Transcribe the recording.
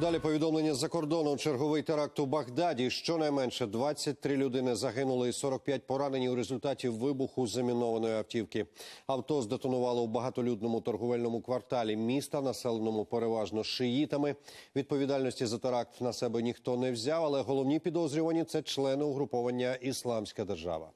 Далі повідомлення за кордоном Черговий теракт у Багдаді. Щонайменше 23 людини загинули і 45 поранені у результаті вибуху замінованої автівки. Авто здетонувало у багатолюдному торговельному кварталі міста, населеному переважно шиїтами. Відповідальності за теракт на себе ніхто не взяв, але головні підозрювані це члени угруповання Ісламська держава.